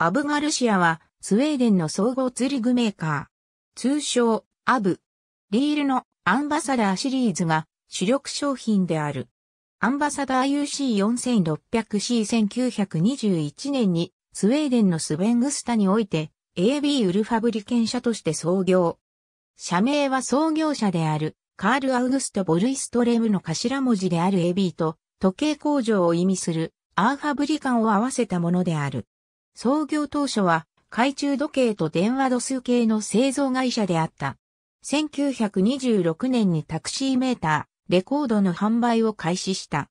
アブガルシアは、スウェーデンの総合ツりリグメーカー。通称、アブ。リールのアンバサダーシリーズが主力商品である。アンバサダー UC4600C1921 年にスウェーデンのスベングスタにおいて AB ウルファブリケン社として創業。社名は創業者であるカール・アウグスト・ボルイストレムの頭文字である AB と時計工場を意味するアーファブリカンを合わせたものである。創業当初は、懐中時計と電話度数計の製造会社であった。1926年にタクシーメーター、レコードの販売を開始した。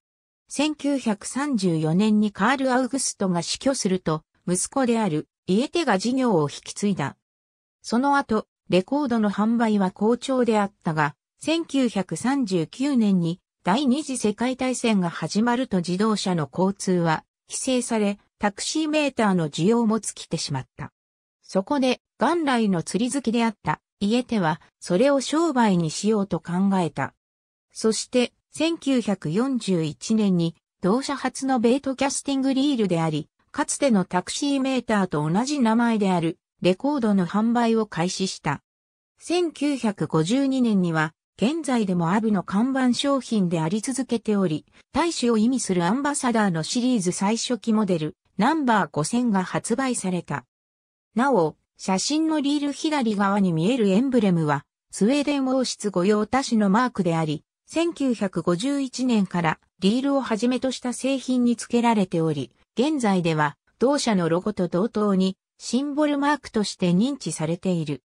1934年にカール・アウグストが死去すると、息子であるイエテが事業を引き継いだ。その後、レコードの販売は好調であったが、1939年に第二次世界大戦が始まると自動車の交通は規制され、タクシーメーターの需要も尽きてしまった。そこで、元来の釣り好きであった家手は、それを商売にしようと考えた。そして、1941年に、同社初のベートキャスティングリールであり、かつてのタクシーメーターと同じ名前である、レコードの販売を開始した。1952年には、現在でもアブの看板商品であり続けており、大使を意味するアンバサダーのシリーズ最初期モデル、ナンバー5000が発売された。なお、写真のリール左側に見えるエンブレムは、スウェーデン王室御用達のマークであり、1951年からリールをはじめとした製品に付けられており、現在では同社のロゴと同等にシンボルマークとして認知されている。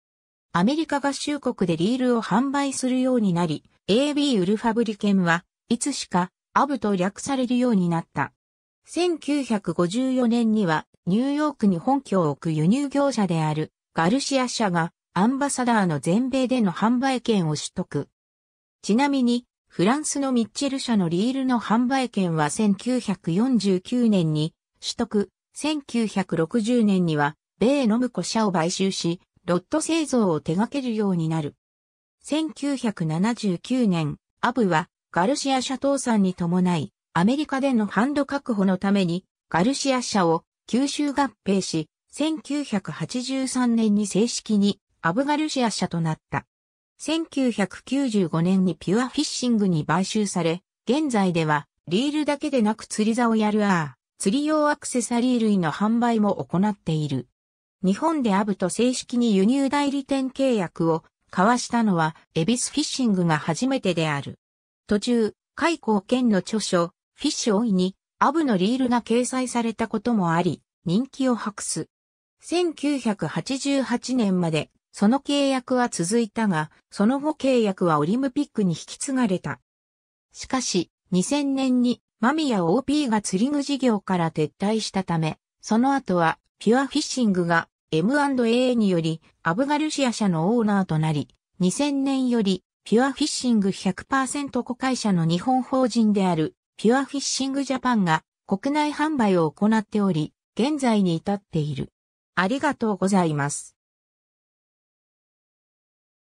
アメリカ合衆国でリールを販売するようになり、AB ウルファブリケンはいつしかアブと略されるようになった。1954年にはニューヨークに本拠を置く輸入業者であるガルシア社がアンバサダーの全米での販売権を取得。ちなみにフランスのミッチェル社のリールの販売権は1949年に取得、1960年には米ノムコ社を買収し、ロット製造を手掛けるようになる。1979年、アブはガルシア社倒産に伴い、アメリカでのハンド確保のために、ガルシア社を吸収合併し、1983年に正式にアブガルシア社となった。1995年にピュアフィッシングに買収され、現在ではリールだけでなく釣り竿やるアー、釣り用アクセサリー類の販売も行っている。日本でアブと正式に輸入代理店契約を交わしたのはエビスフィッシングが初めてである。途中、海溝県の著書、フィッシュオイにアブのリールが掲載されたこともあり、人気を博す。1988年までその契約は続いたが、その後契約はオリンピックに引き継がれた。しかし、2000年にマミヤ OP が釣り具事業から撤退したため、その後はピュアフィッシングが M&A によりアブガルシア社のオーナーとなり、2000年よりピュアフィッシング100%子会社の日本法人であるピュアフィッシングジャパンが国内販売を行っており、現在に至っている。ありがとうございます。